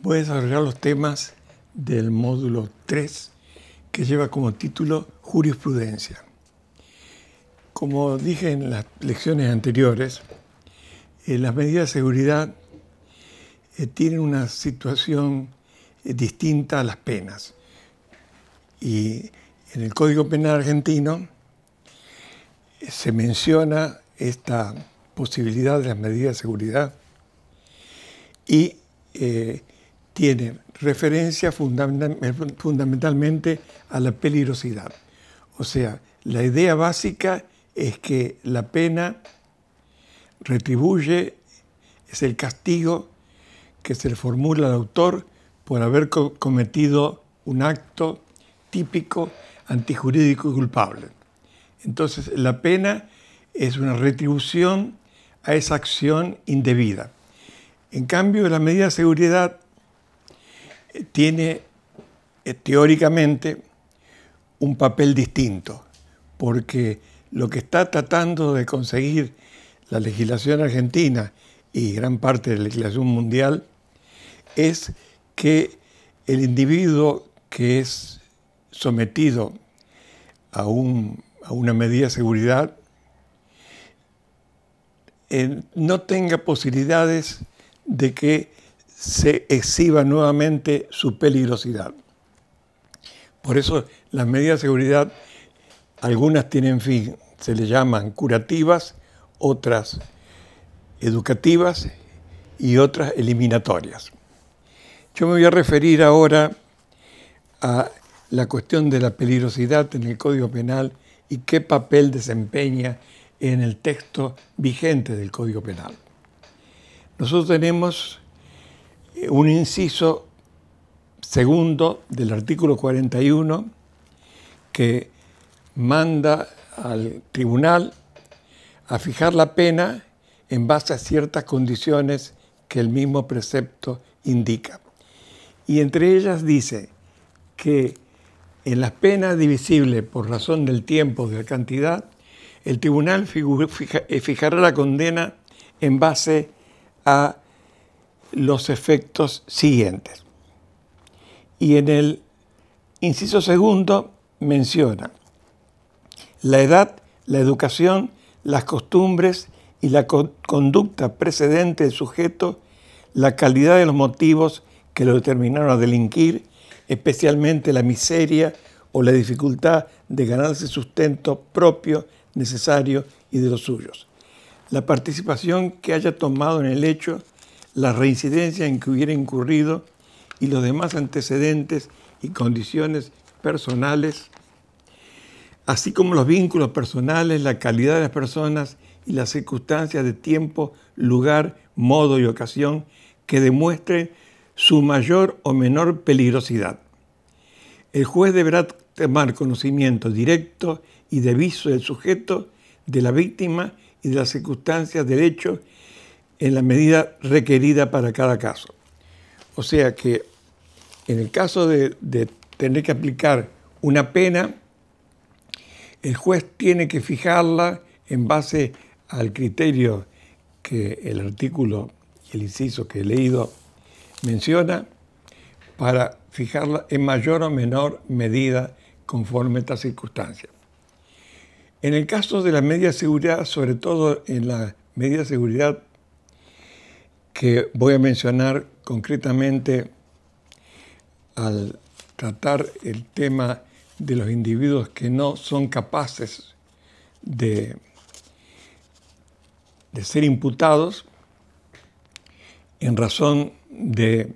voy a desarrollar los temas del módulo 3 que lleva como título Jurisprudencia. Como dije en las lecciones anteriores, eh, las medidas de seguridad eh, tienen una situación eh, distinta a las penas. Y en el Código Penal argentino se menciona esta posibilidad de las medidas de seguridad y tiene referencia eh, fundamentalmente a la peligrosidad. O sea, la idea básica es que la pena retribuye, es el castigo que se le formula al autor por haber cometido un acto típico, antijurídico y culpable. Entonces, la pena es una retribución a esa acción indebida. En cambio, la medida de seguridad tiene eh, teóricamente un papel distinto, porque lo que está tratando de conseguir la legislación argentina y gran parte de la legislación mundial es que el individuo que es sometido a, una medida de seguridad eh, no tenga posibilidades de que se exhiba nuevamente su peligrosidad. Por eso las medidas de seguridad, algunas tienen fin, se le llaman curativas, otras educativas y otras eliminatorias. Yo me voy a referir ahora a la cuestión de la peligrosidad en el Código Penal y qué papel desempeña en el texto vigente del Código Penal. Nosotros tenemos eh, un inciso segundo del artículo 41 que manda al tribunal a fijar la pena en base a ciertas condiciones que el mismo precepto indica. Y entre ellas dice que en las penas divisibles por razón del tiempo o de la cantidad, el tribunal eh, fijará la condena en base a los efectos siguientes. Y en el inciso segundo menciona la edad, la educación, las costumbres y la conducta precedente del sujeto, la calidad de los motivos que lo determinaron a delinquir, especialmente la miseria o la dificultad de ganarse sustento propio, necesario y de los suyos. La participación que haya tomado en el hecho la reincidencia en que hubiera incurrido y los demás antecedentes y condiciones personales, así como los vínculos personales, la calidad de las personas y las circunstancias de tiempo, lugar, modo y ocasión que demuestre su mayor o menor peligrosidad. El juez deberá tomar conocimiento directo y de viso del sujeto, de la víctima y de las circunstancias del hecho en la medida requerida para cada caso. O sea que en el caso de, tener que aplicar una pena, el juez tiene que fijarla en base al criterio que el artículo y el inciso que he leído menciona para fijarla en mayor o menor medida conforme a estas circunstancia En el caso de la media seguridad, sobre todo en la media seguridad que voy a mencionar concretamente al tratar el tema de los individuos que no son capaces de, de ser imputados en razón de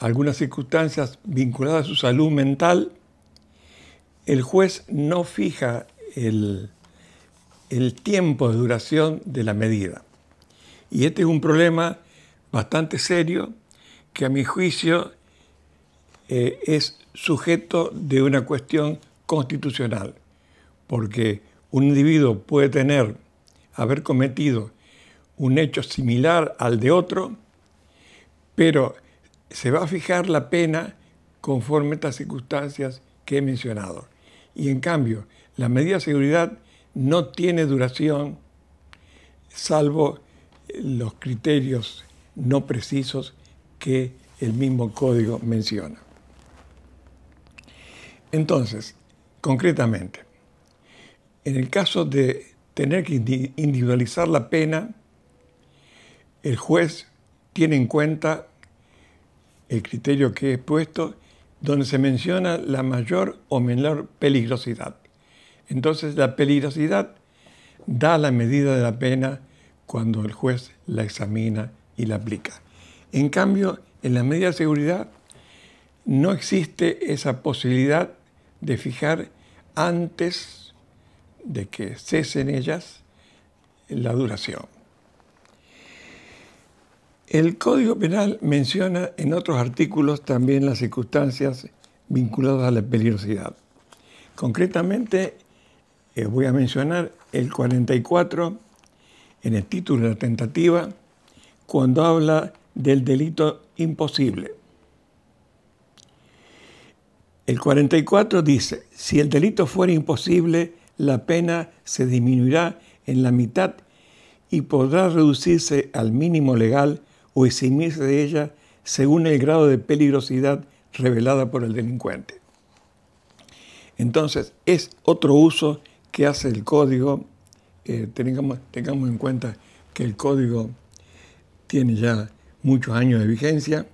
algunas circunstancias vinculadas a su salud mental, el juez no fija el, el, tiempo de duración de la medida. Y este es un problema bastante serio que a mi juicio eh, es sujeto de una cuestión constitucional, porque un individuo puede tener, haber cometido un hecho similar al de otro, pero se va a fijar la pena conforme estas circunstancias que he mencionado. Y en cambio, la medida de seguridad no tiene duración, salvo los criterios no precisos que el mismo código menciona. Entonces, concretamente, en el caso de tener que individualizar la pena, el juez tiene en cuenta el criterio que he puesto, donde se menciona la mayor o menor peligrosidad. Entonces, la peligrosidad da la medida de la pena cuando el juez la examina y la aplica. En cambio, en la medida de seguridad no existe esa posibilidad de fijar antes de que cesen ellas la duración. El Código Penal menciona en otros artículos también las circunstancias vinculadas a la peligrosidad. Concretamente, eh, voy a mencionar el 44 en el título de la tentativa, cuando habla del delito imposible. El 44 dice, si el delito fuera imposible, la pena se disminuirá en la mitad y podrá reducirse al mínimo legal o eximirse de ella según el grado de peligrosidad revelada por el delincuente. Entonces, es otro uso que hace el código. Eh, tengamos en cuenta que el código tiene ya muchos años de vigencia.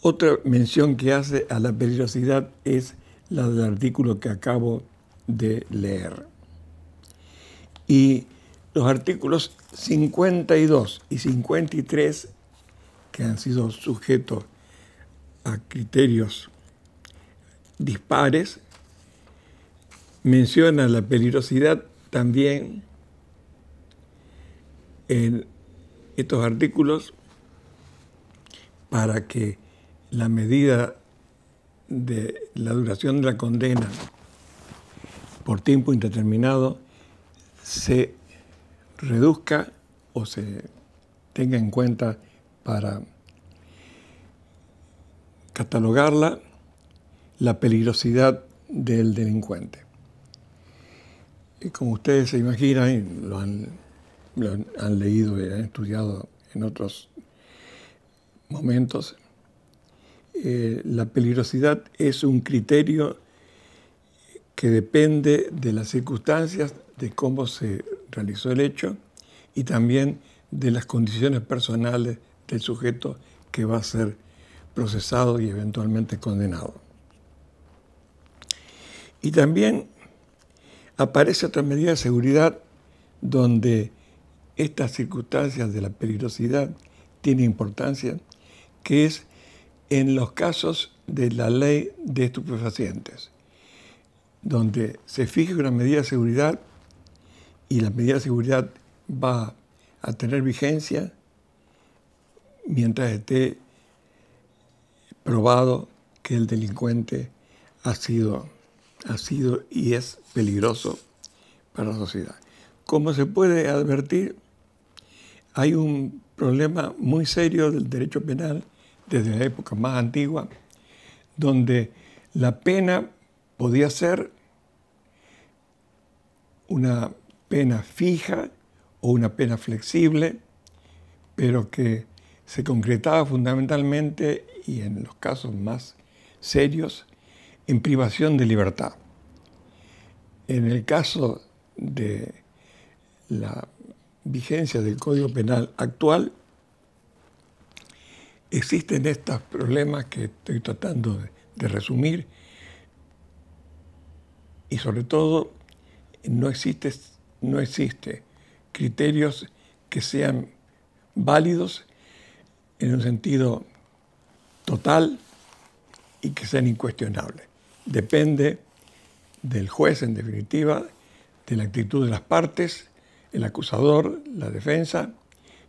Otra mención que hace a la peligrosidad es la del artículo que acabo de leer. Y los artículos 52 y 53, que han sido sujetos a criterios dispares, menciona la peligrosidad también en estos artículos para que la medida de la duración de la condena por tiempo indeterminado se reduzca o se tenga en cuenta para catalogarla la peligrosidad del delincuente. Y como ustedes se imaginan, lo han lo han leído y han estudiado en otros momentos, eh, la peligrosidad es un criterio que depende de las circunstancias, de cómo se realizó el hecho y también de las condiciones personales del sujeto que va a ser procesado y eventualmente condenado. Y también aparece otra medida de seguridad donde estas circunstancias de la peligrosidad tiene importancia, que es en los casos de la ley de estupefacientes, donde se fija una medida de seguridad y la medida de seguridad va a tener vigencia mientras esté probado que el delincuente ha sido, ha sido y es peligroso para la sociedad. Como se puede advertir, hay un problema muy serio del derecho penal desde la época más antigua, donde la pena podía ser una pena fija o una pena flexible, pero que se concretaba fundamentalmente y en los casos más serios en privación de libertad. En el caso de la vigencia del Código Penal actual, existen estos problemas que estoy tratando de, resumir y sobre todo no existe, no existe criterios que sean válidos en un sentido total y que sean incuestionables. Depende del juez, en definitiva, de la actitud de las partes el acusador, la defensa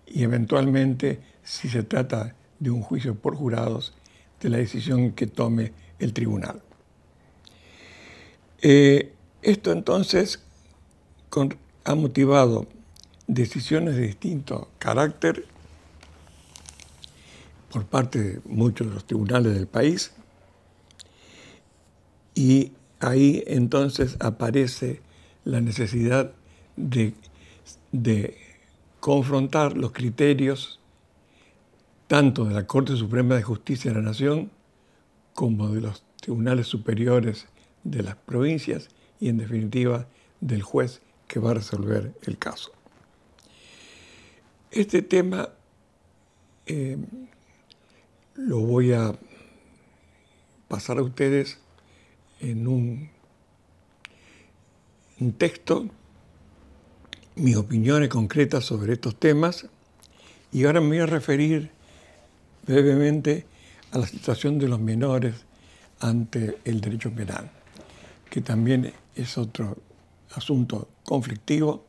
y eventualmente, si se trata de un juicio por jurados, de la decisión que tome el tribunal. Eh, esto entonces ha motivado decisiones de distinto carácter por parte de muchos de los tribunales del país y ahí entonces aparece la necesidad de de confrontar los criterios tanto de la Corte Suprema de Justicia de la Nación como de los tribunales superiores de las provincias y en definitiva del juez que va a resolver el caso. Este tema eh, lo voy a pasar a ustedes en un texto mis opiniones concretas sobre estos temas y ahora me voy a referir brevemente a la situación de los menores ante el derecho penal, que también es otro asunto conflictivo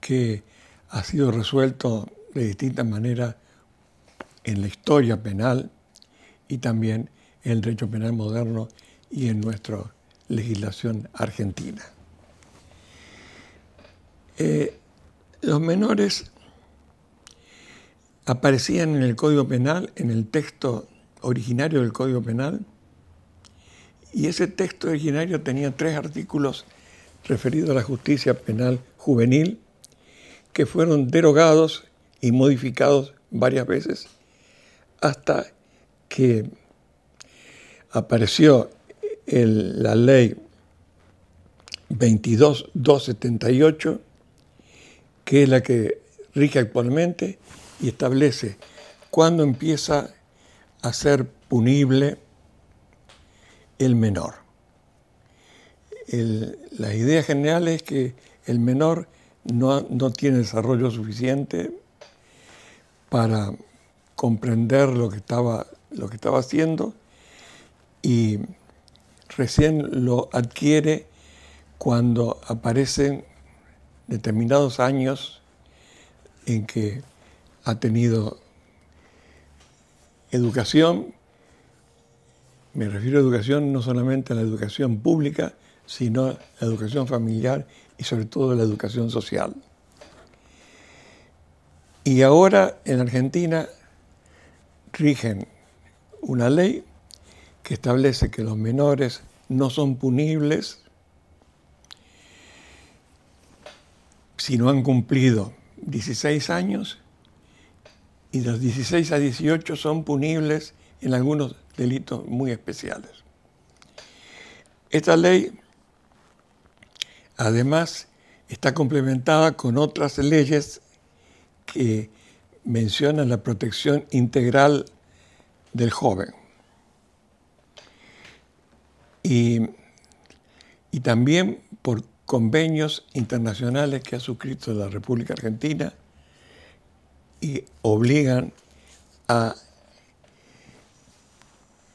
que ha sido resuelto de distintas maneras en la historia penal y también en el derecho penal moderno y en nuestra legislación argentina. Eh, los menores aparecían en el Código Penal, en el texto originario del Código Penal, y ese texto originario tenía tres artículos referidos a la justicia penal juvenil que fueron derogados y modificados varias veces hasta que apareció la ley 22278 que es la que rige actualmente y establece cuándo empieza a ser punible el menor. la idea general es que el menor no, tiene desarrollo suficiente para comprender lo que estaba, lo que estaba haciendo y recién lo adquiere cuando aparecen determinados años en que ha tenido educación, me refiero a educación no solamente a la educación pública, sino a la educación familiar y sobre todo a la educación social. Y ahora en Argentina rigen una ley que establece que los menores no son punibles si no han cumplido 16 años y los 16 a 18 son punibles en algunos delitos muy especiales. Esta ley además está complementada con otras leyes que mencionan la protección integral del joven. Y, y también por convenios internacionales que ha suscrito la República Argentina y obligan a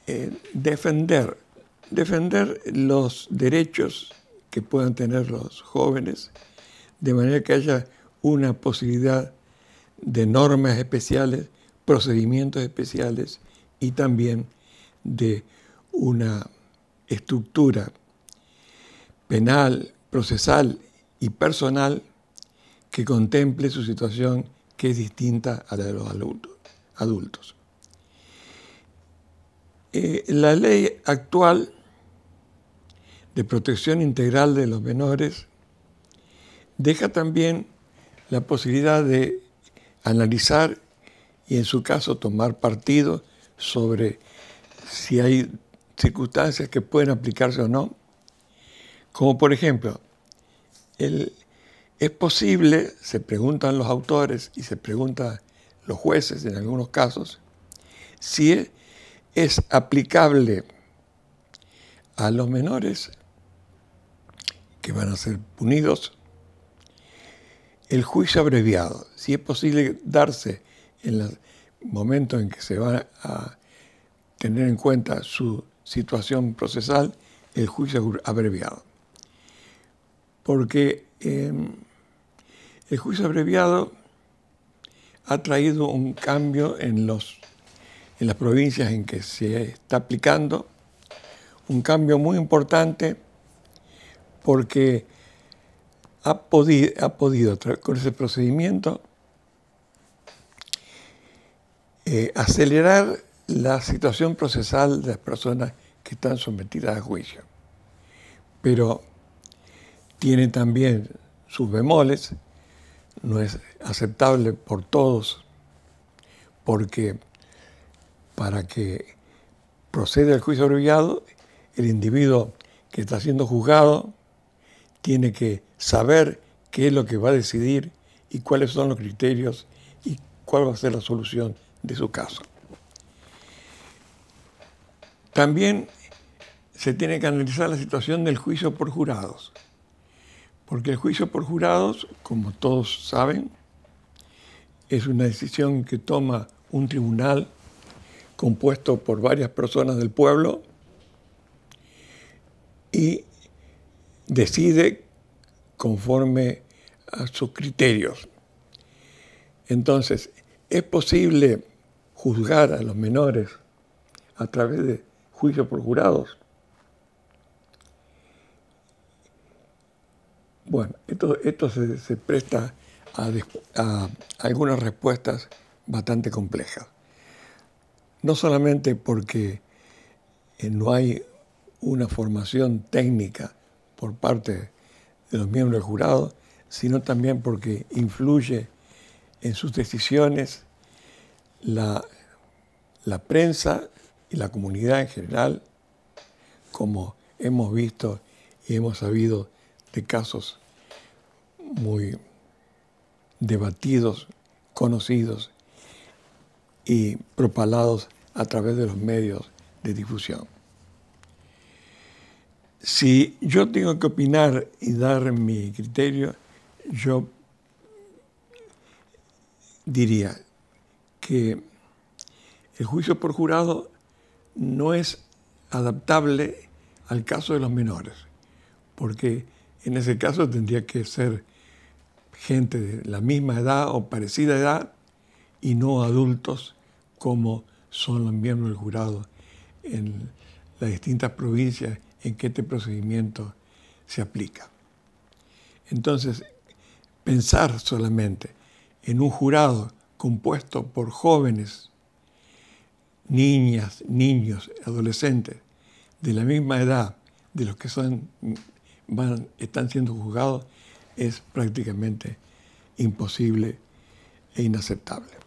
eh, defender, defender los derechos que puedan tener los jóvenes, de manera que haya una posibilidad de normas especiales, procedimientos especiales y también de una estructura penal procesal y personal que contemple su situación que es distinta a la de los adultos. Eh, la ley actual de protección integral de los menores deja también la posibilidad de analizar y en su caso tomar partido sobre si hay circunstancias que pueden aplicarse o no como por ejemplo, es posible, se preguntan los autores y se preguntan los jueces en algunos casos, si e, es aplicable a los menores que van a ser punidos el juicio abreviado, si es posible darse en el momento en que se va a tener en cuenta su situación procesal, el juicio abreviado porque em, el juicio abreviado ha traído un cambio en, los, en las provincias en que se está aplicando, un cambio muy importante porque ha, podido, ha podido con ese procedimiento eh, acelerar la situación procesal de las personas que están sometidas a juicio. Pero tiene también sus bemoles, no es aceptable por todos, porque para que proceda el juicio abreviado, el individuo que está siendo juzgado tiene que saber qué es lo que va a decidir y cuáles son los criterios y cuál va a ser la solución de su caso. También se tiene que analizar la situación del juicio por jurados. Porque el juicio por jurados, como todos saben, es una decisión que toma un tribunal compuesto por varias personas del pueblo y decide conforme a sus criterios. Entonces, es posible juzgar a los menores a través de juicio por jurados Bueno, esto, se, presta a, algunas respuestas bastante complejas. No solamente porque eh, no hay una formación técnica por parte de los miembros del jurado, sino también porque influye en sus decisiones la prensa y la comunidad en general, como hemos visto y hemos sabido de casos muy debatidos, conocidos y propalados a través de los medios de difusión. Si yo tengo que opinar y dar mi criterio, yo diría que el juicio por jurado no es adaptable al caso de los menores, porque en ese caso tendría que ser gente de la misma edad o parecida edad y no adultos como son los miembros del jurado en las distintas provincias en que este procedimiento se aplica. Entonces, pensar solamente en un jurado compuesto por jóvenes, niñas, niños, adolescentes de la misma edad de los que son van, están siendo juzgados es prácticamente imposible e inaceptable.